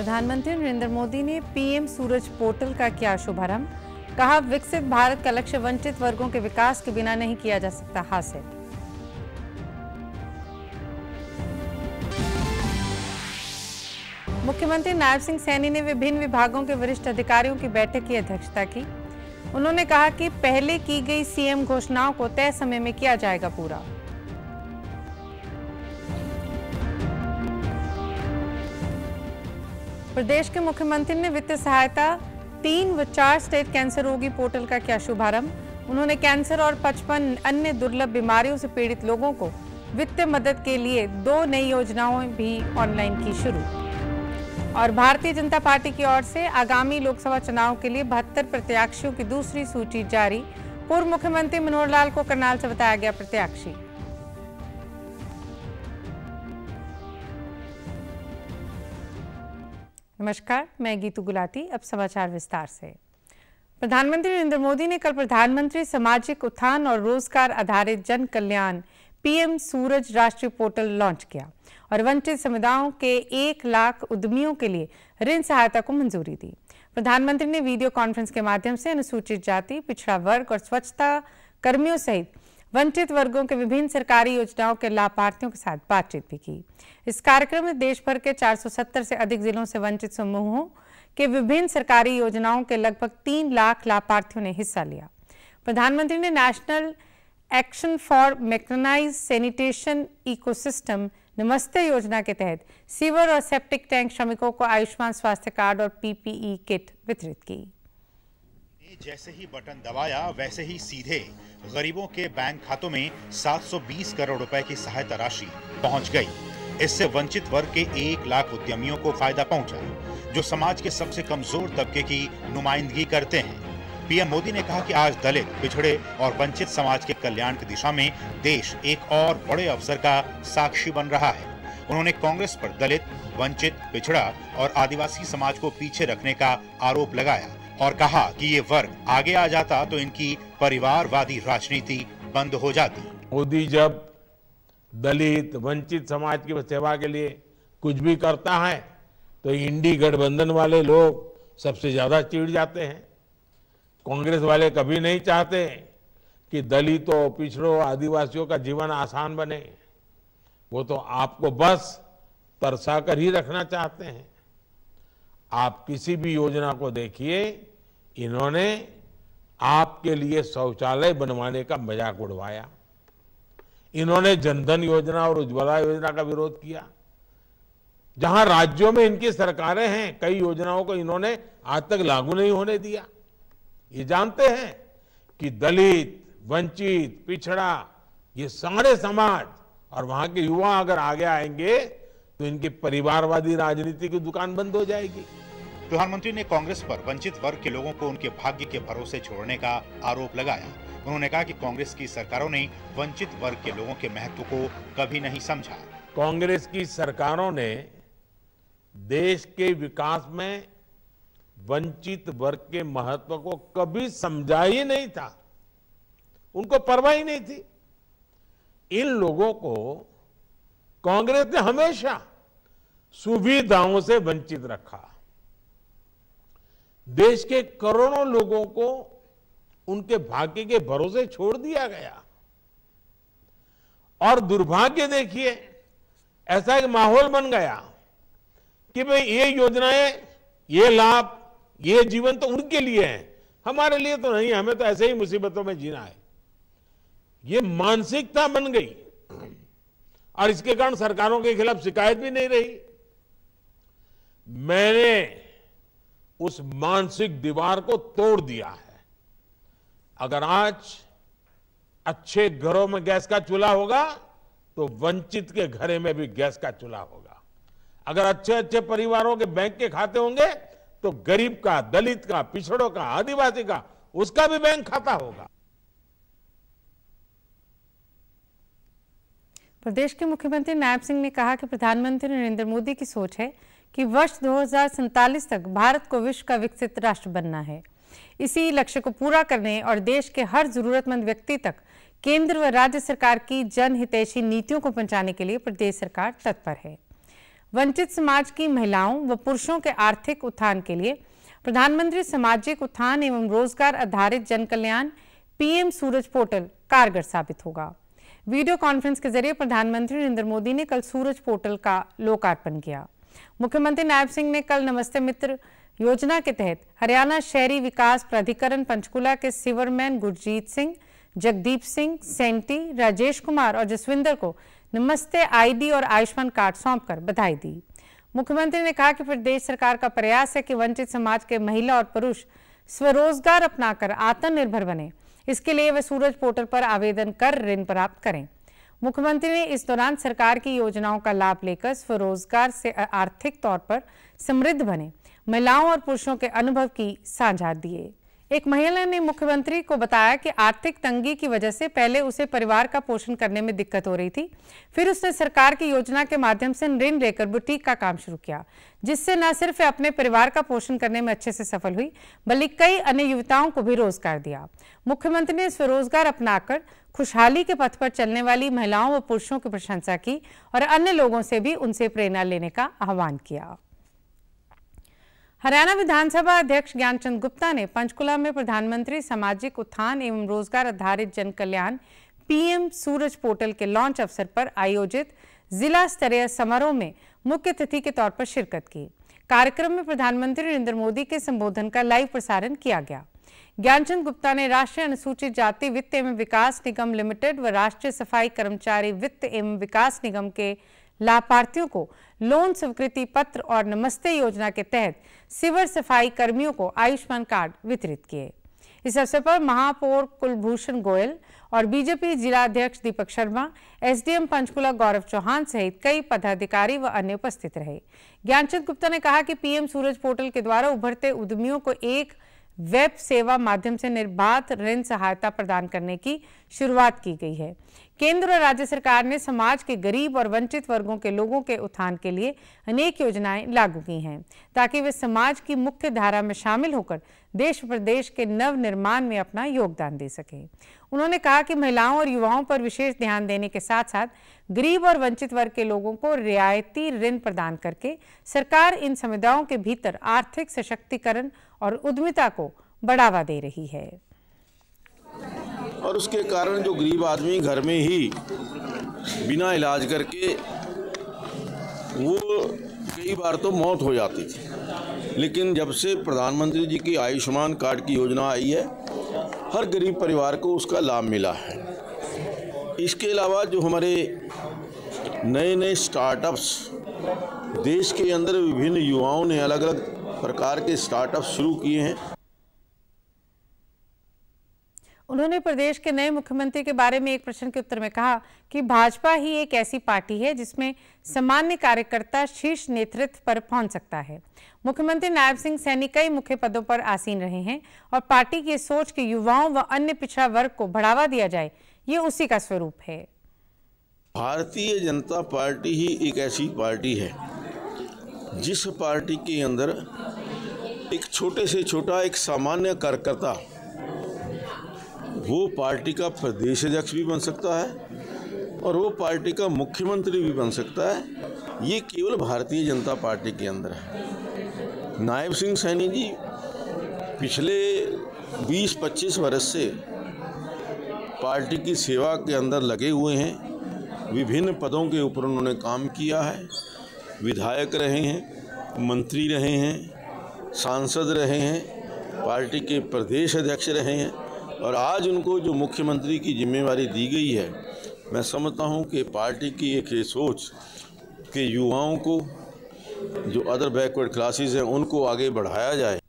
प्रधानमंत्री नरेंद्र मोदी ने PM Suraj portal का किया शुभारंभ कहा विकसित भारत का लक्ष्य वंचित वर्गों के विकास के बिना नहीं किया जा सकता हासिल मुख्यमंत्री नायब सिंह सैनी ने विभिन्न विभागों के वरिष्ठ अधिकारियों की बैठक की अध्यक्षता की उन्होंने कहा कि पहले की गई सीएम घोषणाओं को तय समय में किया जाएगा पूरा प्रदेश के मुख्यमंत्री ने वित्तीय सहायता तीन व चार स्टेट कैंसर रोगी पोर्टल का किया शुभारंभ उन्होंने कैंसर और पचपन अन्य दुर्लभ बीमारियों से पीड़ित लोगों को वित्तीय मदद के लिए दो नई योजनाओं भी ऑनलाइन की शुरू और भारतीय जनता पार्टी की ओर से आगामी लोकसभा चुनाव के लिए बहत्तर प्रत्याशियों की दूसरी सूची जारी पूर्व मुख्यमंत्री मनोहर लाल को करनाल से बताया गया प्रत्याशी नमस्कार मैं गीतू गुलाटी अब समाचार विस्तार से प्रधानमंत्री नरेंद्र मोदी ने कल प्रधानमंत्री सामाजिक उत्थान और रोजगार आधारित जन कल्याण पीएम सूरज राष्ट्रीय पोर्टल लॉन्च किया और वंचित समुदायों के एक लाख उद्यमियों के लिए ऋण सहायता को मंजूरी दी प्रधानमंत्री ने वीडियो कॉन्फ्रेंस के माध्यम से अनुसूचित जाति पिछड़ा वर्ग और स्वच्छता कर्मियों सहित वंचित वर्गों के विभिन्न सरकारी योजनाओं के लाभार्थियों के साथ बातचीत भी की इस कार्यक्रम में देश भर के 470 से अधिक जिलों से वंचित समूहों के विभिन्न सरकारी योजनाओं के लगभग तीन लाख लाभार्थियों ने हिस्सा लिया प्रधानमंत्री ने national action for mechanize sanitation ecosystem Namaste योजना के तहत सीवर और सेप्टिक टैंक श्रमिकों को आयुष्मान स्वास्थ्य कार्ड और पीपीई किट वितरित की ने जैसे ही बटन दबाया वैसे ही सीधे गरीबों के बैंक खातों में 720 करोड़ रुपए की सहायता राशि पहुंच गई इससे वंचित वर्ग के एक लाख उद्यमियों को फायदा पहुंचा जो समाज के सबसे कमजोर तबके की नुमाइंदगी करते हैं पीएम मोदी ने कहा कि आज दलित पिछड़े और वंचित समाज के कल्याण की दिशा में देश एक और बड़े अवसर का साक्षी बन रहा है उन्होंने कांग्रेस पर दलित वंचित पिछड़ा और आदिवासी समाज को पीछे रखने का आरोप लगाया और कहा कि ये वर्ग आगे आ जाता तो इनकी परिवारवादी राजनीति बंद हो जाती मोदी जब दलित वंचित समाज की सेवा के लिए कुछ भी करता है तो इंडी गठबंधन वाले लोग सबसे ज्यादा चिढ़ जाते हैं कांग्रेस वाले कभी नहीं चाहते कि दलितों पिछड़ों आदिवासियों का जीवन आसान बने वो तो आपको बस तरसा कर ही रखना चाहते हैं आप किसी भी योजना को देखिए इन्होंने आपके लिए शौचालय बनवाने का मजाक उड़वाया इन्होंने जनधन योजना और उज्ज्वला योजना का विरोध किया जहां राज्यों में इनकी सरकारें हैं कई योजनाओं को इन्होंने आज तक लागू नहीं होने दिया ये जानते हैं कि दलित वंचित पिछड़ा ये सारे समाज और वहां के युवा अगर आगे आएंगे तो इनकी परिवारवादी राजनीति की दुकान बंद हो जाएगी प्रधानमंत्री ने कांग्रेस पर वंचित वर्ग के लोगों को उनके भाग्य के भरोसे छोड़ने का आरोप लगाया उन्होंने कहा कि कांग्रेस की सरकारों ने वंचित वर्ग के लोगों के महत्व को कभी नहीं समझा कांग्रेस की सरकारों ने देश के विकास में वंचित वर्ग के महत्व को कभी समझा ही नहीं था उनको परवाह ही नहीं थी इन लोगों को कांग्रेस ने हमेशा सुविधाओं से वंचित रखा देश के करोड़ों लोगों को उनके भाग्य के भरोसे छोड़ दिया गया और दुर्भाग्य देखिए ऐसा एक माहौल बन गया कि भाई ये योजनाएं ये लाभ ये जीवन तो उनके लिए है हमारे लिए तो नहीं हमें तो ऐसे ही मुसीबतों में जीना है ये मानसिकता बन गई और इसके कारण सरकारों के खिलाफ शिकायत भी नहीं रही मैंने उस मानसिक दीवार को तोड़ दिया है अगर आज अच्छे घरों में गैस का चूल्हा होगा तो वंचित के घरे में भी गैस का चूल्हा होगा अगर अच्छे अच्छे परिवारों के बैंक के खाते होंगे तो गरीब का दलित का पिछड़ों का आदिवासी का उसका भी बैंक खाता होगा प्रदेश के मुख्यमंत्री नायब सिंह ने कहा कि प्रधानमंत्री नरेंद्र मोदी की सोच है कि वर्ष दो तक भारत को विश्व का विकसित राष्ट्र बनना है इसी लक्ष्य को पूरा करने और देश के हर जरूरतमंद व्यक्ति तक केंद्र व राज्य सरकार की जनहितैषी नीतियों को पहुंचाने के लिए प्रदेश सरकार तत्पर है वंचित समाज की महिलाओं व पुरुषों के आर्थिक उत्थान के लिए प्रधानमंत्री सामाजिक उत्थान एवं रोजगार आधारित जन कल्याण पीएम सूरज पोर्टल कारगर साबित होगा वीडियो कॉन्फ्रेंस के जरिए प्रधानमंत्री नरेंद्र मोदी ने कल सूरज पोर्टल का लोकार्पण किया मुख्यमंत्री नायब सिंह ने कल नमस्ते मित्र योजना के तहत हरियाणा शहरी विकास प्राधिकरण पंचकुला के सिवरमैन गुरजीत सिंह जगदीप सिंह सेंटी राजेश कुमार और जसविंदर को नमस्ते आईडी और आयुष्मान कार्ड सौंप कर बधाई दी मुख्यमंत्री ने कहा कि प्रदेश सरकार का प्रयास है कि वंचित समाज के महिला और पुरुष स्वरोजगार अपनाकर आत्मनिर्भर बने इसके लिए वे सूरज पोर्टल पर आवेदन कर ऋण प्राप्त करें मुख्यमंत्री ने इस दौरान सरकार की योजनाओं का लाभ लेकर स्वरोजगार से आर्थिक तौर पर समृद्ध बने महिलाओं और पुरुषों के अनुभव की साझा दिए एक महिला ने मुख्यमंत्री को बताया कि आर्थिक तंगी की वजह से पहले उसे परिवार का पोषण करने में दिक्कत हो रही थी फिर उसने सरकार की योजना के माध्यम से ऋण लेकर बुटीक का काम शुरू किया जिससे न सिर्फ अपने परिवार का पोषण करने में अच्छे से सफल हुई बल्कि कई अन्य युवताओं को भी रोजगार दिया मुख्यमंत्री ने स्वरोजगार अपनाकर खुशहाली के पथ पर चलने वाली महिलाओं व पुरुषों की प्रशंसा की और अन्य लोगों से भी उनसे प्रेरणा लेने का आह्वान किया हरियाणा विधानसभा अध्यक्ष ज्ञानचंद गुप्ता ने पंचकुला में प्रधानमंत्री सामाजिक उत्थान एवं रोजगार आधारित जन कल्याण पीएम सूरज पोर्टल के लॉन्च अवसर पर आयोजित जिला स्तरीय समारोह में मुख्य अतिथि के तौर पर शिरकत की कार्यक्रम में प्रधानमंत्री नरेंद्र मोदी के संबोधन का लाइव प्रसारण किया गया ज्ञानचंद गुप्ता ने राष्ट्रीय अनुसूचित जाति वित्त एवं विकास निगम लिमिटेड व राष्ट्रीय सफाई कर्मचारी वित्त एवं विकास निगम के लाभार्थियों को लोन स्वीकृति पत्र और नमस्ते योजना के तहत सिवर सफाई कर्मियों को आयुष्मान कार्ड वितरित किए इस अवसर पर महापौर कुलभूषण गोयल और बीजेपी जिला अध्यक्ष दीपक शर्मा एसडीएम पंचकुला गौरव चौहान सहित कई पदाधिकारी व अन्य उपस्थित रहे ज्ञानचंद गुप्ता ने कहा कि पीएम सूरज पोर्टल के द्वारा उभरते उद्यमियों को एक वेब सेवा माध्यम से निर्बाध ऋण सहायता प्रदान करने की शुरुआत की गई है केंद्र और राज्य सरकार ने समाज के गरीब और वंचित वर्गों के लोगों के उत्थान के लिए अनेक योजनाएं लागू की हैं ताकि वे समाज की मुख्य धारा में शामिल होकर देश प्रदेश के नव निर्माण में अपना योगदान दे सकें उन्होंने कहा कि महिलाओं और युवाओं पर विशेष ध्यान देने के साथ साथ गरीब और वंचित वर्ग के लोगों को रियायती ऋण प्रदान करके सरकार इन समुदायों के भीतर आर्थिक सशक्तिकरण और उद्यमिता को बढ़ावा दे रही है और उसके कारण जो गरीब आदमी घर में ही बिना इलाज करके वो कई बार तो मौत हो जाती थी लेकिन जब से प्रधानमंत्री जी की आयुष्मान कार्ड की योजना आई है हर गरीब परिवार को उसका लाभ मिला है इसके अलावा जो हमारे नए नए स्टार्टअप्स देश के अंदर विभिन्न युवाओं ने अलग अलग प्रकार के स्टार्टअप शुरू किए हैं उन्होंने प्रदेश के नए मुख्यमंत्री के बारे में एक प्रश्न के उत्तर में कहा कि भाजपा ही एक ऐसी पार्टी है जिसमें सामान्य कार्यकर्ता शीर्ष नेतृत्व पर पहुंच सकता है मुख्यमंत्री नायब सिंह सैनी कई मुख्य पदों पर आसीन रहे हैं और पार्टी की सोच के युवाओं व अन्य पिछड़ा वर्ग को बढ़ावा दिया जाए ये उसी का स्वरूप है भारतीय जनता पार्टी ही एक ऐसी पार्टी है जिस पार्टी के अंदर एक छोटे से छोटा एक सामान्य कार्यकर्ता वो पार्टी का प्रदेश अध्यक्ष भी बन सकता है और वो पार्टी का मुख्यमंत्री भी बन सकता है ये केवल भारतीय जनता पार्टी के अंदर है नायब सिंह सैनी जी पिछले 20-25 वर्ष से पार्टी की सेवा के अंदर लगे हुए हैं विभिन्न पदों के ऊपर उन्होंने काम किया है विधायक रहे हैं मंत्री रहे हैं सांसद रहे हैं पार्टी के प्रदेश अध्यक्ष रहे हैं और आज उनको जो मुख्यमंत्री की जिम्मेवारी दी गई है मैं समझता हूं कि पार्टी की एक ये सोच के युवाओं को जो अदर बैकवर्ड क्लासेस हैं उनको आगे बढ़ाया जाए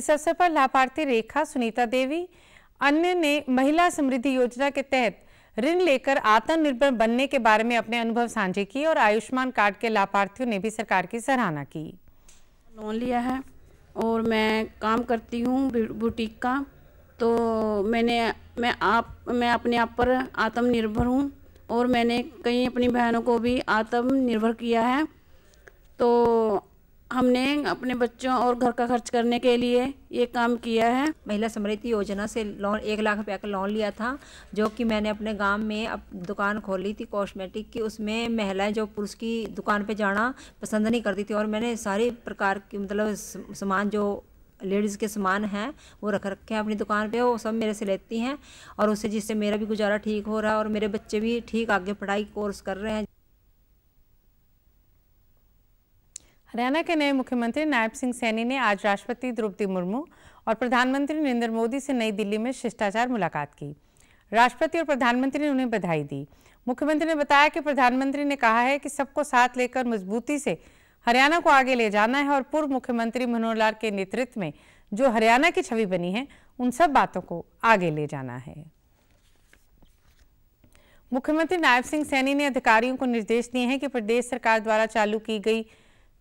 इस अवसर पर लाभार्थी रेखा सुनीता देवी अन्य ने महिला समृद्धि योजना के तहत ऋण लेकर आत्मनिर्भर बनने के बारे में अपने अनुभव साझे किए और आयुष्मान कार्ड के लाभार्थियों ने भी सरकार की सराहना की लोन लिया है और मैं काम करती हूँ बुटीक का तो मैंने मैं आप मैं अपने आप पर आत्मनिर्भर हूँ और मैंने कई अपनी बहनों को भी आत्मनिर्भर किया है तो हमने अपने बच्चों और घर का खर्च करने के लिए ये काम किया है महिला समृद्धि योजना से लोन एक लाख रुपया का लोन लिया था जो कि मैंने अपने गांव में अप, दुकान खोली थी कॉस्मेटिक की उसमें महिलाएं जो पुरुष की दुकान पे जाना पसंद नहीं करती थी और मैंने सारे प्रकार की मतलब सामान जो लेडीज़ के सामान हैं वो रख रखे हैं अपनी दुकान पे वो सब मेरे से लेती हैं और उससे जिससे मेरा भी गुजारा ठीक हो रहा है और मेरे बच्चे भी ठीक आगे पढ़ाई कोर्स कर रहे हैं हरियाणा के नए मुख्यमंत्री नायब सिंह सैनी ने आज राष्ट्रपति द्रौपदी मुर्मू और प्रधानमंत्री नरेंद्र मोदी से नई दिल्ली में शिष्टाचार मुलाकात की राष्ट्रपति और प्रधानमंत्री ने उन्हें बधाई दी मुख्यमंत्री ने बताया कि प्रधानमंत्री ने कहा है कि सबको साथ लेकर मजबूती से हरियाणा को आगे ले जाना है और पूर्व मुख्यमंत्री मनोहर लाल के नेतृत्व में जो हरियाणा की छवि बनी है उन सब बातों को आगे ले जाना है मुख्यमंत्री नायब सिंह सैनी ने अधिकारियों को निर्देश दिए हैं कि प्रदेश सरकार द्वारा चालू की गई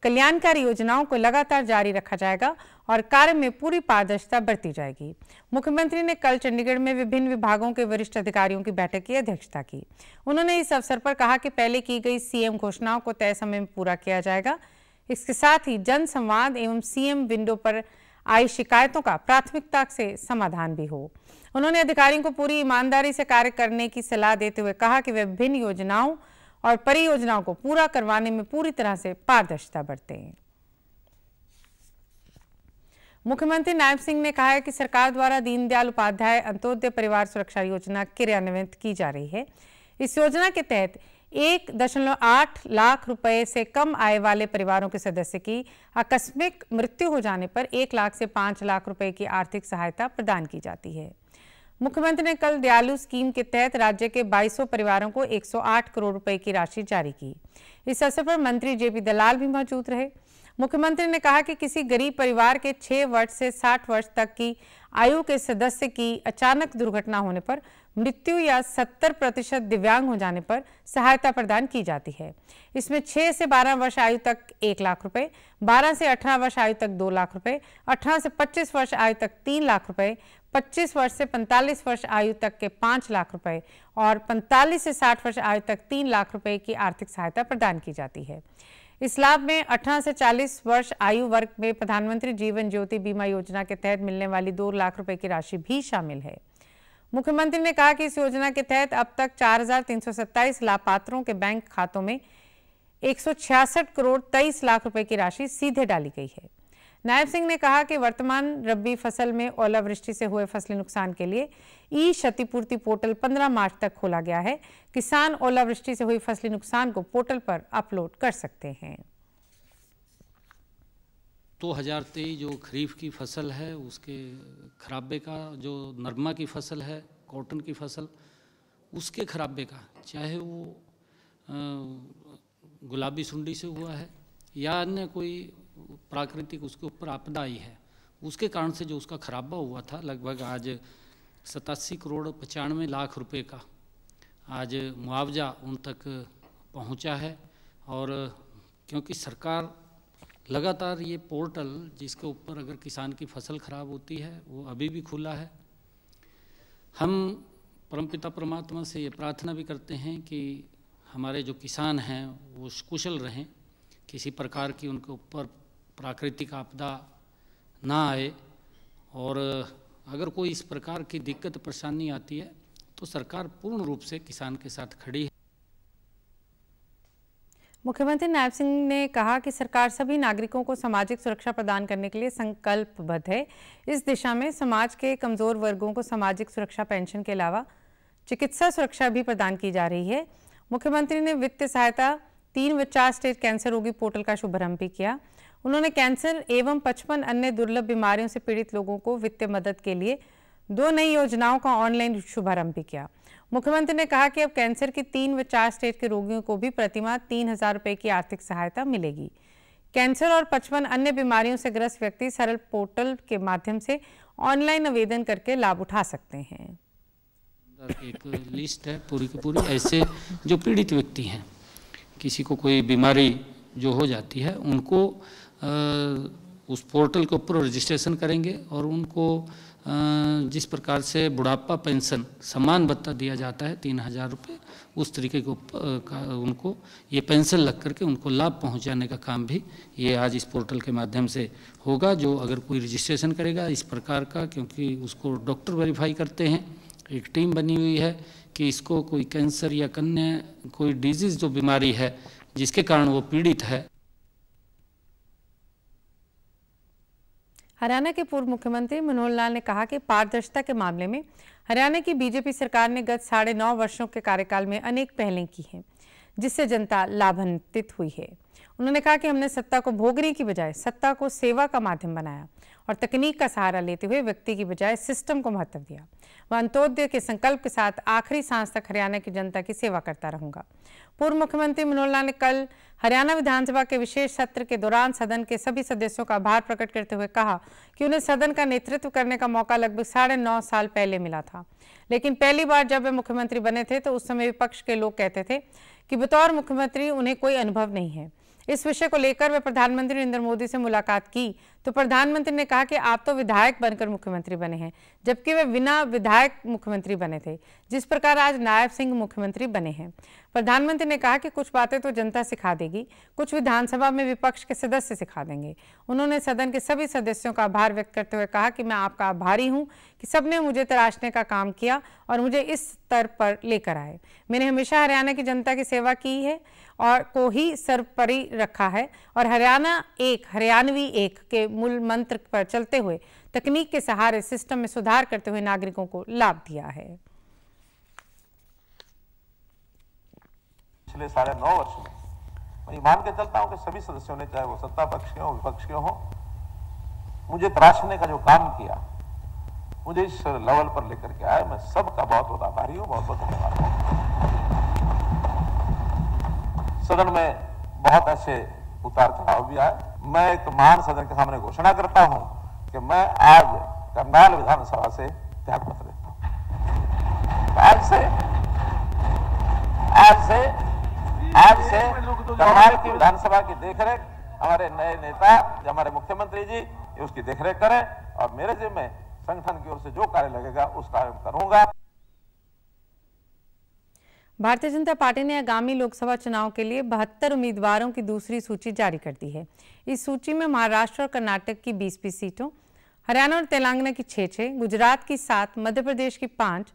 कल्याणकारी योजनाओं को लगातार जारी रखा जाएगा और कार्य में पूरी पारदर्शिता बरती जाएगी मुख्यमंत्री ने कल चंडीगढ़ में विभिन्न विभागों के वरिष्ठ अधिकारियों की बैठक की अध्यक्षता की उन्होंने इस अवसर पर कहा कि पहले की गई सीएम घोषणाओं को तय समय में पूरा किया जाएगा इसके साथ ही जन संवाद एवं सीएम विंडो पर आई शिकायतों का प्राथमिकता से समाधान भी हो उन्होंने अधिकारियों को पूरी ईमानदारी से कार्य करने की सलाह देते हुए कहा कि वे विभिन्न योजनाओं और परियोजनाओं को पूरा करवाने में पूरी तरह से पारदर्शिता हैं मुख्यमंत्री नायब सिंह ने कहा है कि सरकार द्वारा दीनदयाल उपाध्याय अंत्योदय परिवार सुरक्षा योजना क्रियान्वित की जा रही है इस योजना के तहत एक दशमलव आठ लाख रुपए से कम आय वाले परिवारों के सदस्य की आकस्मिक मृत्यु हो जाने पर एक लाख से पांच लाख रुपए की आर्थिक सहायता प्रदान की जाती है मुख्यमंत्री ने कल दयालु स्कीम के तहत राज्य के 2200 परिवारों को 108 करोड़ रुपए की राशि जारी की इस अवसर पर मंत्री जेपी दलाल भी मौजूद रहे मुख्यमंत्री ने कहा कि किसी गरीब परिवार के 6 वर्ष से 60 वर्ष तक की आयु के सदस्य की अचानक दुर्घटना होने पर मृत्यु या 70 प्रतिशत दिव्यांग हो जाने पर सहायता प्रदान की जाती है इसमें 6 से 12 वर्ष आयु तक एक लाख रुपए 12 से 18 वर्ष आयु तक दो लाख रुपए 18 से 25 वर्ष आयु तक तीन लाख रुपए 25 वर्ष से 45 वर्ष आयु तक के पांच लाख रुपए और 45 से 60 वर्ष आयु तक तीन लाख रुपए की आर्थिक सहायता प्रदान की जाती है इस लाभ में 18 से 40 वर्ष आयु वर्ग में प्रधानमंत्री जीवन ज्योति बीमा योजना के तहत मिलने वाली दो लाख रुपए की राशि भी शामिल है मुख्यमंत्री ने कहा कि इस योजना के तहत अब तक 4,327 लाभपात्रों के बैंक खातों में एक करोड़ 23 लाख रुपए की राशि सीधे डाली गई है नायब सिंह ने कहा कि वर्तमान रबी फसल में ओलावृष्टि से हुए फसली नुकसान के लिए ई क्षतिपूर्ति पोर्टल 15 मार्च तक खोला गया है किसान ओलावृष्टि से हुई फसली नुकसान को पोर्टल पर अपलोड कर सकते हैं 2023 जो खरीफ की फसल है उसके खराबे का जो नरमा की फसल है कॉटन की फसल उसके खराबे का चाहे वो गुलाबी सुंडी से हुआ है या अन्य कोई प्राकृतिक उसके ऊपर आपदा आई है उसके कारण से जो उसका खराबा हुआ था लगभग आज सतासी करोड़ पचानवे लाख रुपए का आज मुआवजा उन तक पहुंचा है और क्योंकि सरकार लगातार ये पोर्टल जिसके ऊपर अगर किसान की फसल खराब होती है वो अभी भी खुला है हम परमपिता परमात्मा से ये प्रार्थना भी करते हैं कि हमारे जो किसान हैं वो कुशल रहें किसी प्रकार की उनके ऊपर प्राकृतिक आपदा ना आए और अगर कोई इस प्रकार की दिक्कत परेशानी आती है तो सरकार पूर्ण रूप से किसान के साथ खड़ी है मुख्यमंत्री नायब सिंह ने कहा कि सरकार सभी नागरिकों को सामाजिक सुरक्षा प्रदान करने के लिए संकल्पबद्ध है इस दिशा में समाज के कमजोर वर्गों को सामाजिक सुरक्षा पेंशन के अलावा चिकित्सा सुरक्षा भी प्रदान की जा रही है मुख्यमंत्री ने वित्तीय सहायता तीन व चार स्टेट कैंसर रोगी पोर्टल का शुभारंभ भी किया उन्होंने कैंसर एवं पचपन अन्य दुर्लभ बीमारियों से पीड़ित लोगों को वित्तीय मदद के लिए दो नई योजनाओं का ऑनलाइन शुभारंभ भी किया मुख्यमंत्री ने कहा कि अब कैंसर के तीन व चार स्टेज के रोगियों को भी प्रतिमा तीन हजार रुपये की आर्थिक सहायता मिलेगी कैंसर और पचपन अन्य बीमारियों से ग्रस्त व्यक्ति सरल पोर्टल के माध्यम से ऑनलाइन आवेदन करके लाभ उठा सकते हैं एक लिस्ट है पूरी की पूरी ऐसे जो पीड़ित व्यक्ति हैं किसी को कोई बीमारी जो हो जाती है उनको उस पोर्टल के ऊपर रजिस्ट्रेशन करेंगे और उनको जिस प्रकार से बुढ़ापा पेंशन सम्मान भत्ता दिया जाता है तीन हज़ार रुपये उस तरीके को का उनको ये पेंशन लग करके उनको लाभ पहुंचाने का काम भी ये आज इस पोर्टल के माध्यम से होगा जो अगर कोई रजिस्ट्रेशन करेगा इस प्रकार का क्योंकि उसको डॉक्टर वेरीफाई करते हैं एक टीम बनी हुई है कि इसको कोई कैंसर या कन्या कोई डिजीज़ जो बीमारी है जिसके कारण वो पीड़ित है हरियाणा के पूर्व मुख्यमंत्री मनोहर लाल ने कहा कि पारदर्शिता के मामले में हरियाणा की बीजेपी सरकार ने गत साढ़े नौ वर्षों के कार्यकाल में अनेक पहलें की हैं जिससे जनता लाभान्वित हुई है उन्होंने कहा कि हमने सत्ता को भोगने की बजाय सत्ता को सेवा का माध्यम बनाया और तकनीक का सहारा लेते हुए व्यक्ति की बजाय सिस्टम को महत्व दिया वह अंत्योदय के संकल्प के साथ आखिरी सांस तक हरियाणा की जनता की सेवा करता रहूंगा पूर्व मुख्यमंत्री मनोहर लाल ने कल हरियाणा विधानसभा के विशेष सत्र के दौरान सदन के सभी सदस्यों का आभार प्रकट करते हुए कहा कि उन्हें सदन का नेतृत्व करने का मौका लगभग साढ़े नौ साल पहले मिला था लेकिन पहली बार जब वे मुख्यमंत्री बने थे तो उस समय विपक्ष के लोग कहते थे कि बतौर मुख्यमंत्री उन्हें कोई अनुभव नहीं है इस विषय को लेकर वे प्रधानमंत्री नरेंद्र मोदी से मुलाकात की तो प्रधानमंत्री ने कहा कि आप तो विधायक बनकर मुख्यमंत्री बने हैं जबकि वे बिना विधायक मुख्यमंत्री बने थे जिस प्रकार आज नायब सिंह मुख्यमंत्री बने हैं प्रधानमंत्री ने कहा कि कुछ बातें तो जनता सिखा देगी कुछ विधानसभा में विपक्ष के सदस्य सिखा देंगे उन्होंने सदन के सभी सदस्यों का आभार व्यक्त करते हुए कहा कि मैं आपका आभारी हूँ कि सबने मुझे तराशने का काम किया और मुझे इस स्तर पर लेकर आए मैंने हमेशा हरियाणा की जनता की सेवा की है और को ही सर्वपरि रखा है और हरियाणा एक हरियाणवी एक के मूल मंत्र पर चलते हुए तकनीक के सहारे सिस्टम में सुधार करते हुए नागरिकों को लाभ दिया है पिछले साढ़े नौ वर्ष में मैं मान के चलता हूं कि सभी सदस्यों ने चाहे वो सत्ता पक्ष के हो विपक्ष के हो मुझे तराशने का जो काम किया मुझे इस लेवल पर लेकर के आया मैं सबका बहुत बहुत आभारी हूँ बहुत बहुत धन्यवाद सदन में बहुत ऐसे उतार चढ़ाव भी आए मैं एक महान सदन के सामने घोषणा करता हूँ कि मैं आज करनाल विधानसभा से त्याग पत्र देता हूँ आज से आज से आज से करनाल की विधानसभा की देखरेख हमारे नए नेता हमारे मुख्यमंत्री जी उसकी देखरेख करें और मेरे जिम्मे संगठन की ओर से जो कार्य लगेगा उस कार्य करूंगा भारतीय जनता पार्टी ने आगामी लोकसभा चुनाव के लिए बहत्तर उम्मीदवारों की दूसरी सूची जारी कर दी है इस सूची में महाराष्ट्र और कर्नाटक की बीस बीस सीटों हरियाणा और तेलंगाना की छः छः गुजरात की सात मध्य प्रदेश की पाँच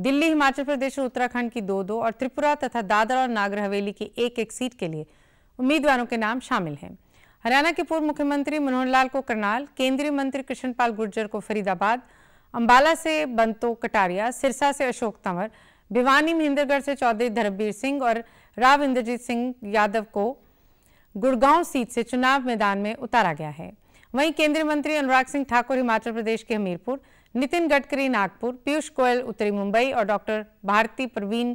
दिल्ली हिमाचल प्रदेश और उत्तराखंड की दो दो और त्रिपुरा तथा दादर और नागर हवेली की एक एक सीट के लिए उम्मीदवारों के नाम शामिल हैं हरियाणा के पूर्व मुख्यमंत्री मनोहर लाल को करनाल केंद्रीय मंत्री कृष्णपाल गुर्जर को फरीदाबाद अम्बाला से बंतो कटारिया सिरसा से अशोक तंवर भिवानी महेंद्रगढ़ से चौधरी धर्मवीर सिंह और राव इंद्रजीत सिंह यादव को गुड़गांव सीट से चुनाव मैदान में उतारा गया है वहीं केंद्रीय मंत्री अनुराग सिंह ठाकुर हिमाचल प्रदेश के हमीरपुर नितिन गडकरी नागपुर पीयूष गोयल उत्तरी मुंबई और डॉक्टर भारती प्रवीण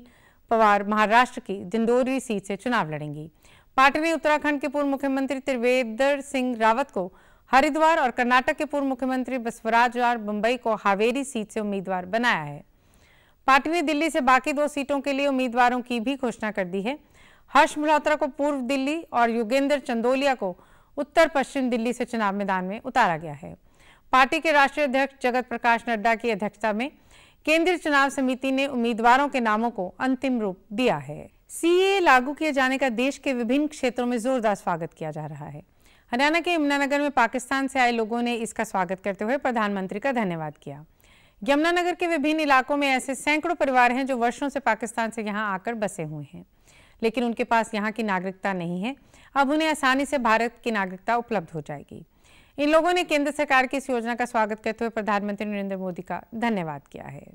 पवार महाराष्ट्र की दिंडोरी सीट से चुनाव लड़ेंगी पार्टी ने उत्तराखंड के पूर्व मुख्यमंत्री त्रिवेंद्र सिंह रावत को हरिद्वार और कर्नाटक के पूर्व मुख्यमंत्री बसवराज और मुंबई को हावेरी सीट से उम्मीदवार बनाया है पार्टी ने दिल्ली से बाकी दो सीटों के लिए उम्मीदवारों की भी घोषणा कर दी है हर्ष मल्होत्रा को पूर्व दिल्ली और युगेंद्र चंदोलिया को उत्तर पश्चिम दिल्ली से चुनाव मैदान में उतारा गया है पार्टी के राष्ट्रीय अध्यक्ष जगत प्रकाश नड्डा की अध्यक्षता में केंद्रीय चुनाव समिति ने उम्मीदवारों के नामों को अंतिम रूप दिया है सीए लागू किए जाने का देश के विभिन्न क्षेत्रों में जोरदार स्वागत किया जा रहा है हरियाणा के यमुनानगर में पाकिस्तान से आए लोगों ने इसका स्वागत करते हुए प्रधानमंत्री का धन्यवाद किया यमुनानगर के विभिन्न इलाकों में ऐसे सैकड़ों परिवार हैं जो वर्षों से पाकिस्तान से यहाँ आकर बसे हुए हैं लेकिन उनके पास यहाँ की नागरिकता नहीं है अब उन्हें आसानी से भारत की नागरिकता उपलब्ध हो जाएगी इन लोगों ने केंद्र सरकार की इस योजना का स्वागत करते हुए प्रधानमंत्री नरेंद्र मोदी का धन्यवाद किया है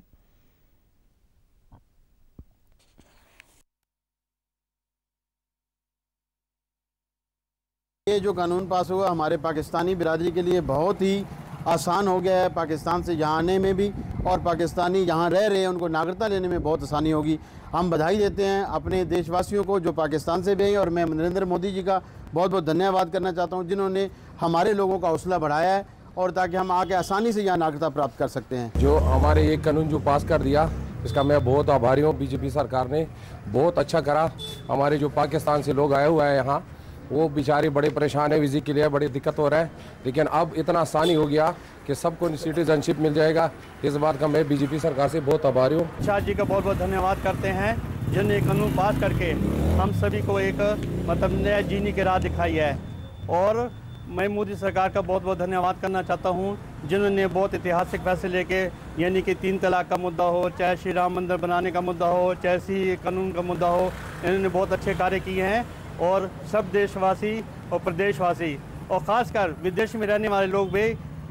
ये जो कानून पास हुआ हमारे पाकिस्तानी बिरादरी के लिए बहुत ही आसान हो गया है पाकिस्तान से यहाँ आने में भी और पाकिस्तानी यहाँ रह रहे हैं उनको नागरिकता लेने में बहुत आसानी होगी हम बधाई देते हैं अपने देशवासियों को जो पाकिस्तान से भी हैं और मैं नरेंद्र मोदी जी का बहुत बहुत धन्यवाद करना चाहता हूँ जिन्होंने हमारे लोगों का हौसला बढ़ाया है और ताकि हम आके आसानी से यहाँ नागरिकता प्राप्त कर सकते हैं जो हमारे ये कानून जो पास कर दिया इसका मैं बहुत आभारी हूँ बीजेपी सरकार ने बहुत अच्छा करा हमारे जो पाकिस्तान से लोग आए हुए हैं यहाँ वो बेचारे बड़े परेशान है विजी के लिए बड़ी दिक्कत हो रहा है लेकिन अब इतना आसानी हो गया कि सबको सिटीजनशिप मिल जाएगा इस बात का मैं बीजेपी सरकार से बहुत आभारी हूँ शाह अच्छा जी का बहुत बहुत धन्यवाद करते हैं जिन्होंने कानून पास करके हम सभी को एक मतलब नया जीने की राह दिखाई है और मैं मोदी सरकार का बहुत बहुत धन्यवाद करना चाहता हूँ जिन्होंने बहुत ऐतिहासिक फैसले लेके यानी कि तीन तलाक का मुद्दा हो चाहे श्री राम मंदिर बनाने का मुद्दा हो चाहे सी कानून का मुद्दा हो इन्होंने बहुत अच्छे कार्य किए हैं और सब देशवासी और प्रदेशवासी और ख़ासकर विदेश में रहने वाले लोग भी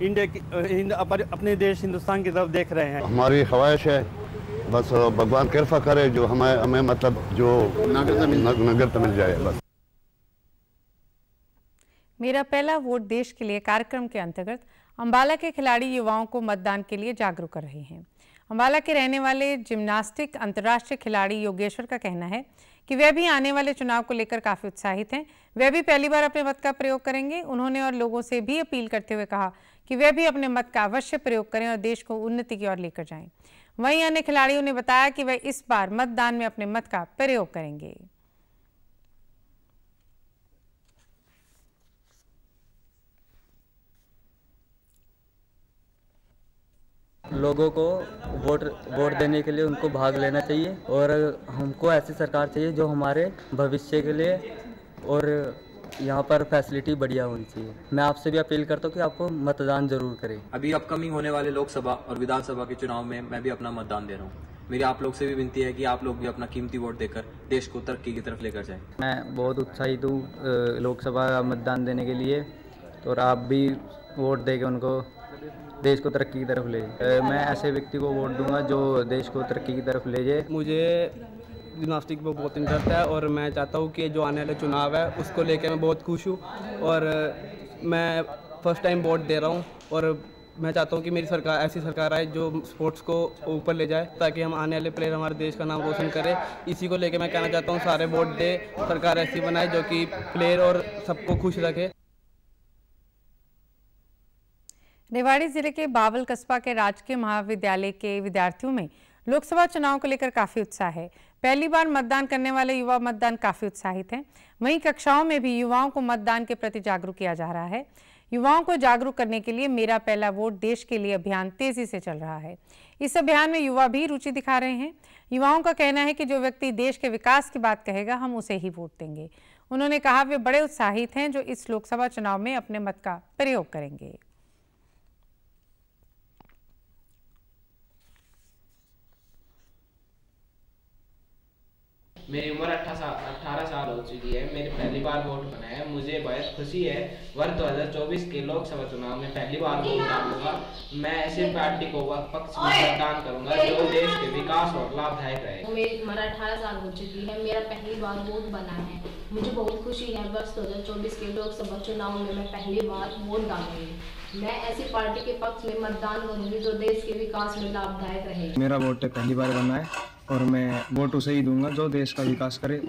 इंडिया अपने देश हिंदुस्तान की तरफ देख रहे हैं हमारी ख्वाहिश है बस भगवान कृपा करे जो हमें हमें मतलब जो नगर तो मिल जाए बस मेरा पहला वोट देश के लिए कार्यक्रम के अंतर्गत अम्बाला के खिलाड़ी युवाओं को मतदान के लिए जागरूक कर रहे हैं अम्बाला के रहने वाले जिम्नास्टिक अंतर्राष्ट्रीय खिलाड़ी योगेश्वर का कहना है कि वे भी आने वाले चुनाव को लेकर काफ़ी उत्साहित हैं वे भी पहली बार अपने मत का प्रयोग करेंगे उन्होंने और लोगों से भी अपील करते हुए कहा कि वे भी अपने मत का अवश्य प्रयोग करें और देश को उन्नति की ओर लेकर जाएं। वहीं अन्य खिलाड़ियों ने बताया कि वह इस बार मतदान में अपने मत का प्रयोग करेंगे लोगों को वोट वोट देने के लिए उनको भाग लेना चाहिए और हमको ऐसी सरकार चाहिए जो हमारे भविष्य के लिए और यहाँ पर फैसिलिटी बढ़िया होनी चाहिए मैं आपसे भी अपील करता हूँ कि आपको मतदान जरूर करें अभी अपकमिंग होने वाले लोकसभा और विधानसभा के चुनाव में मैं भी अपना मतदान दे रहा हूँ मेरी आप लोग से भी विनती है कि आप लोग भी अपना कीमती वोट देकर देश को तरक्की की तरफ लेकर जाएं मैं बहुत उत्साहित हूँ लोकसभा मतदान देने के लिए और आप भी वोट देकर उनको देश को तरक्की की तरफ ले जाए मैं ऐसे व्यक्ति को वोट दूंगा जो देश को तरक्की की तरफ ले जाए मुझे जिम्नास्टिक में बहुत इंटरेस्ट है और मैं चाहता हूँ कि जो आने वाले चुनाव है उसको लेकर मैं बहुत खुश हूँ और मैं फर्स्ट टाइम वोट दे रहा हूँ और मैं चाहता हूँ कि मेरी सरकार ऐसी सरकार आए जो स्पोर्ट्स को ऊपर ले जाए ताकि हम आने वाले प्लेयर हमारे देश का नाम रोशन करें इसी को लेकर मैं कहना चाहता हूँ सारे वोट दे सरकार ऐसी बनाए जो कि प्लेयर और सबको खुश रखे रेवाड़ी जिले के बावल कस्बा के राजकीय महाविद्यालय के विद्यार्थियों में लोकसभा चुनाव को लेकर काफी उत्साह है पहली बार मतदान करने वाले युवा मतदान काफी उत्साहित हैं वहीं कक्षाओं में भी युवाओं को मतदान के प्रति जागरूक किया जा रहा है युवाओं को जागरूक करने के लिए मेरा पहला वोट देश के लिए अभियान तेजी से चल रहा है इस अभियान में युवा भी रुचि दिखा रहे हैं युवाओं का कहना है कि जो व्यक्ति देश के विकास की बात कहेगा हम उसे ही वोट देंगे उन्होंने कहा वे बड़े उत्साहित हैं जो इस लोकसभा चुनाव में अपने मत का प्रयोग करेंगे मेरी उम्र अट्ठारह साल हो चुकी है मेरी पहली बार वोट बना है मुझे बहुत खुशी है वर्ष दो हजार चौबीस के लोकसभा चुनाव में पहली बार वोट डालूंगा मैं ऐसे पार्टी को पक्ष में मतदान करूंगा जो देश के विकास और लाभदायक रहे मेरी उम्र अठारह साल हो चुकी है मेरा पहली बार वोट बना है मुझे बहुत खुशी है वर्ष चौबीस के लोकसभा चुनाव में मैं पहली बार वोट डालूंगी मैं ऐसी पार्टी के पक्ष में मतदान करूंगी जो देश के विकास में लाभदायक रहे मेरा वोट पहली बार बना है और मैं वोट उसे ही दूंगा जो देश का विकास करे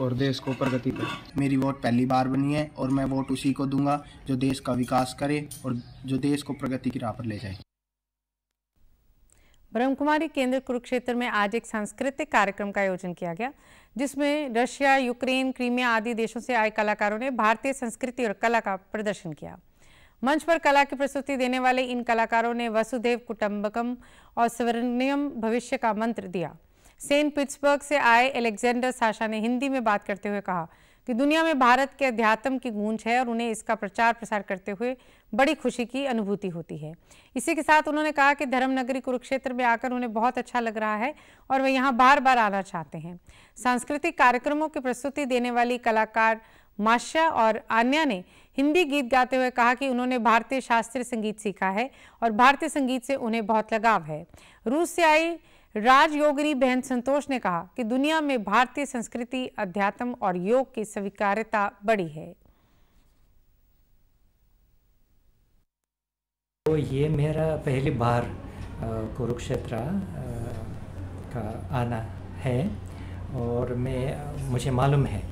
और देश को प्रगति करे मेरी वोट पहली बार बनी है और मैं वोट उसी को दूंगा जो देश का विकास करे और जो देश को प्रगति की राह पर ले जाए ब्रह्म कुमारी केंद्र कुरुक्षेत्र में आज एक सांस्कृतिक कार्यक्रम का आयोजन किया गया जिसमें रशिया यूक्रेन क्रीमिया आदि देशों से आए कलाकारों ने भारतीय संस्कृति और कला का प्रदर्शन किया मंच पर कला की प्रस्तुति देने वाले इन कलाकारों ने वसुदेव कुटुंबकम और स्वर्णिम भविष्य का मंत्र दिया सेंट पिट्सबर्ग से आए एलेक्जेंडर साशा ने हिंदी में बात करते हुए कहा कि दुनिया में भारत के अध्यात्म की गूंज है और उन्हें इसका प्रचार प्रसार करते हुए बड़ी खुशी की अनुभूति होती है इसी के साथ उन्होंने कहा कि धर्मनगरी कुरुक्षेत्र में आकर उन्हें बहुत अच्छा लग रहा है और वे यहाँ बार बार आना चाहते हैं सांस्कृतिक कार्यक्रमों की प्रस्तुति देने वाली कलाकार माशा और आन्या ने हिंदी गीत गाते हुए कहा कि उन्होंने भारतीय शास्त्रीय संगीत सीखा है और भारतीय संगीत से उन्हें बहुत लगाव है रूस से आई राजयोगिनी बहन संतोष ने कहा कि दुनिया में भारतीय संस्कृति अध्यात्म और योग की स्वीकार्यता बड़ी है तो ये मेरा पहली बार कुरुक्षेत्र का आना है और मैं मुझे मालूम है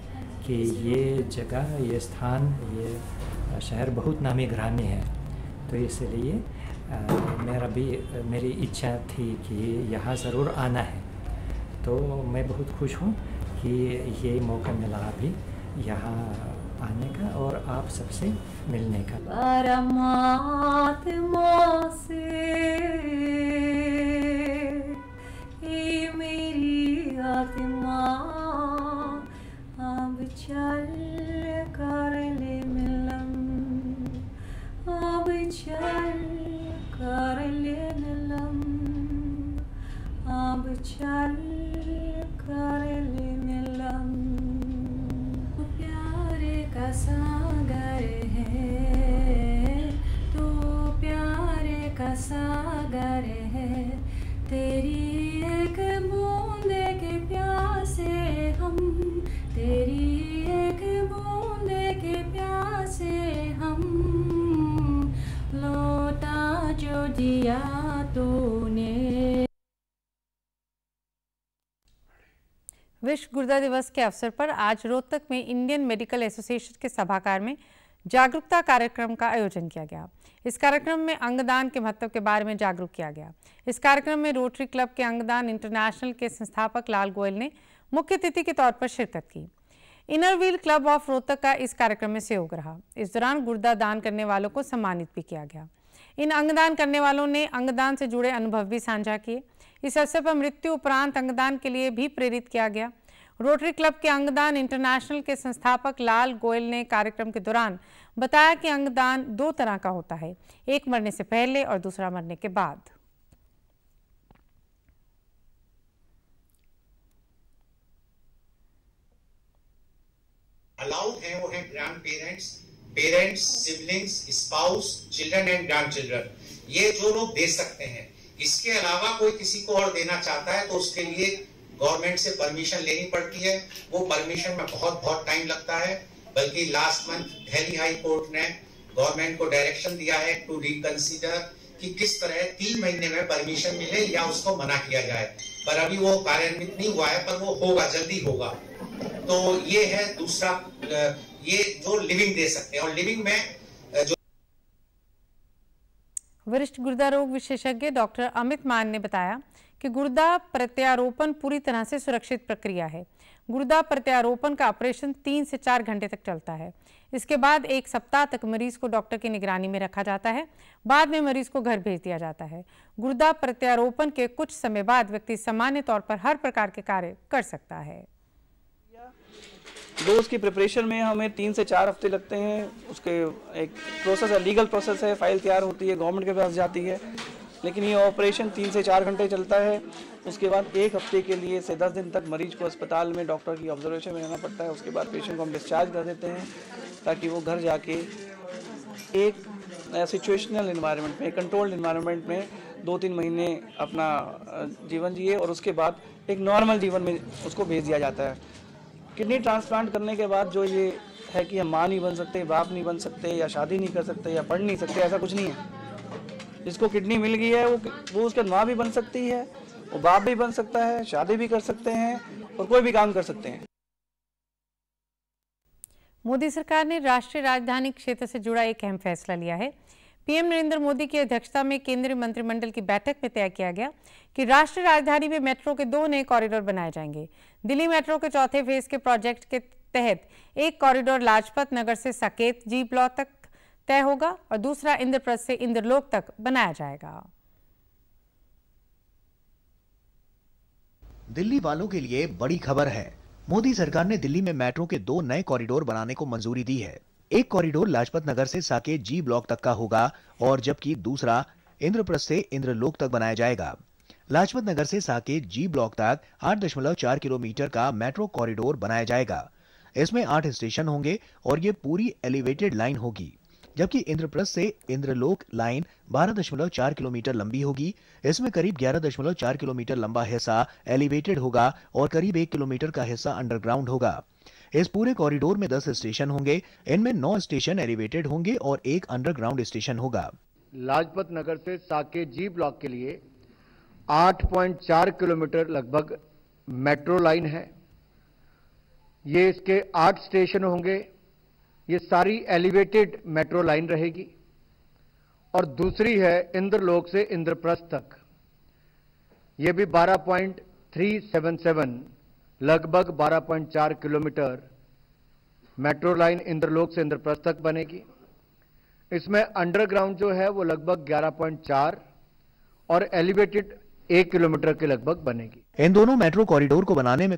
कि ये जगह ये स्थान ये शहर बहुत नामी ग्रामी है तो इसलिए मेरा भी मेरी इच्छा थी कि यहाँ ज़रूर आना है तो मैं बहुत खुश हूँ कि ये मौका मिला अभी यहाँ आने का और आप सबसे मिलने का परमात्मा से मेरी आत्मा अब चल चल कर ले मिलम प्यारे का सागर है तू प्यारे का सागर है तेरी एक बूंद के प्यासे हम तेरी एक बूंद के प्यासे हम लोटा जो दिया तूने विश्व गुर्दा दिवस के अवसर पर आज रोहतक में इंडियन मेडिकल एसोसिएशन के सभाकार में जागरूकता कार्यक्रम का आयोजन किया गया इस कार्यक्रम में अंगदान के महत्व के बारे में जागरूक किया गया इस कार्यक्रम में रोटरी क्लब के अंगदान इंटरनेशनल के संस्थापक लाल गोयल ने मुख्य अतिथि के तौर पर शिरकत की Inner Wheel Club of Rohtak का इस कार्यक्रम में सहयोग रहा इस दौरान गुर्दा दान करने वालों को सम्मानित भी किया गया इन अंगदान करने वालों ने अंगदान से जुड़े अनुभव भी साझा किए इस अवसर पर मृत्यु उपरांत अंगदान के लिए भी प्रेरित किया गया रोटरी क्लब के अंगदान इंटरनेशनल के संस्थापक लाल गोयल ने कार्यक्रम के दौरान बताया कि अंगदान दो तरह का होता है एक मरने से पहले और दूसरा मरने के बाद अलाउड है वो है grandparents parents siblings spouse children and grandchildren ये जो लोग दे सकते हैं इसके अलावा कोई किसी को और देना चाहता है तो उसके लिए गवर्नमेंट से परमिशन लेनी पड़ती है वो परमिशन में बहुत बहुत टाइम लगता है बल्कि last month Delhi High Court ने गवर्नमेंट को डायरेक्शन दिया है टू रिकंसिडर कि किस तरह तीन महीने में परमिशन मिले या उसको मना किया जाए पर अभी वो कार्यान्वित नहीं हुआ है पर वो होगा जल्दी होगा तो ये है दूसरा ये जो लिविंग दे सकते हैं और लिविंग में वरिष्ठ गुर्दा रोग विशेषज्ञ डॉक्टर अमित मान ने बताया कि गुर्दा प्रत्यारोपण पूरी तरह से सुरक्षित प्रक्रिया है गुर्दा प्रत्यारोपण का ऑपरेशन तीन से चार घंटे तक चलता है इसके बाद एक सप्ताह तक मरीज को डॉक्टर की निगरानी में रखा जाता है बाद में मरीज को घर भेज दिया जाता है गुर्दा प्रत्यारोपण के कुछ समय बाद व्यक्ति सामान्य तौर पर हर प्रकार के कार्य कर सकता है दो उसकी प्रिपरेशन में हमें तीन से चार हफ्ते लगते हैं उसके एक प्रोसेस है लीगल प्रोसेस है फाइल तैयार होती है गवर्नमेंट के पास जाती है लेकिन ये ऑपरेशन तीन से चार घंटे चलता है उसके बाद एक हफ्ते के लिए से दस दिन तक मरीज को अस्पताल में डॉक्टर की ऑब्जर्वेशन में रहना पड़ता है उसके बाद पेशेंट को हम डिस्चार्ज कर देते हैं ताकि वो घर जाके एक सिचुएशनल इन्वायरमेंट में कंट्रोल्ड इन्वायरमेंट में दो तीन महीने अपना जीवन जिए और उसके बाद एक नॉर्मल जीवन में उसको भेज दिया जाता है किडनी ट्रांसप्लांट करने के बाद जो ये है कि हम माँ नहीं बन सकते बाप नहीं बन सकते या शादी नहीं कर सकते या पढ़ नहीं सकते ऐसा कुछ नहीं है जिसको किडनी मिल गई है वो वो उसके माँ भी बन सकती है वो बाप भी बन सकता है शादी भी कर सकते हैं और कोई भी काम कर सकते हैं मोदी सरकार ने राष्ट्रीय राजधानी क्षेत्र से जुड़ा एक अहम फैसला लिया है पीएम नरेंद्र मोदी की अध्यक्षता में केंद्रीय मंत्रिमंडल की बैठक में तय किया गया कि राष्ट्रीय राजधानी में मेट्रो के दो नए कॉरिडोर बनाए जाएंगे दिल्ली मेट्रो के चौथे फेज के प्रोजेक्ट के तहत एक कॉरिडोर लाजपत नगर से सकेत जी ब्लॉक तक तय होगा और दूसरा इंद्रप्रस्थ से इंद्रलोक तक बनाया जाएगा दिल्ली वालों के लिए बड़ी खबर है मोदी सरकार ने दिल्ली में मेट्रो के दो नए कॉरिडोर बनाने को मंजूरी दी है एक कॉरिडोर लाजपत नगर से साकेत जी ब्लॉक तक का होगा और जबकि दूसरा इंद्रप्रस्थ से इंद्रलोक तक बनाया जाएगा लाजपत नगर से साकेत जी ब्लॉक तक 8.4 किलोमीटर का मेट्रो कॉरिडोर बनाया जाएगा इसमें आठ स्टेशन होंगे और ये पूरी एलिवेटेड लाइन होगी जबकि इंद्रप्रस्थ से इंद्रलोक लाइन 12.4 किलोमीटर लंबी होगी इसमें करीब 11.4 किलोमीटर लंबा हिस्सा एलिवेटेड होगा और करीब एक किलोमीटर का हिस्सा अंडरग्राउंड होगा इस पूरे कॉरिडोर में दस स्टेशन होंगे इनमें नौ स्टेशन एलिवेटेड होंगे और एक अंडरग्राउंड स्टेशन होगा लाजपत नगर से साकेत जी ब्लॉक के लिए 8.4 किलोमीटर लगभग मेट्रो लाइन है ये इसके आठ स्टेशन होंगे ये सारी एलिवेटेड मेट्रो लाइन रहेगी और दूसरी है इंद्रलोक से इंद्रप्रस्थ तक ये भी 12.377 लगभग 12.4 किलोमीटर मेट्रो लाइन इंद्रलोक से इंद्रप्रस्थ तक बनेगी इसमें अंडरग्राउंड जो है वो लगभग 11.4 और एलिवेटेड एक किलोमीटर के लगभग बनेगी इन दोनों मेट्रो कॉरिडोर को बनाने में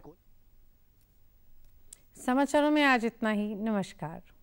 समाचारों में आज इतना ही नमस्कार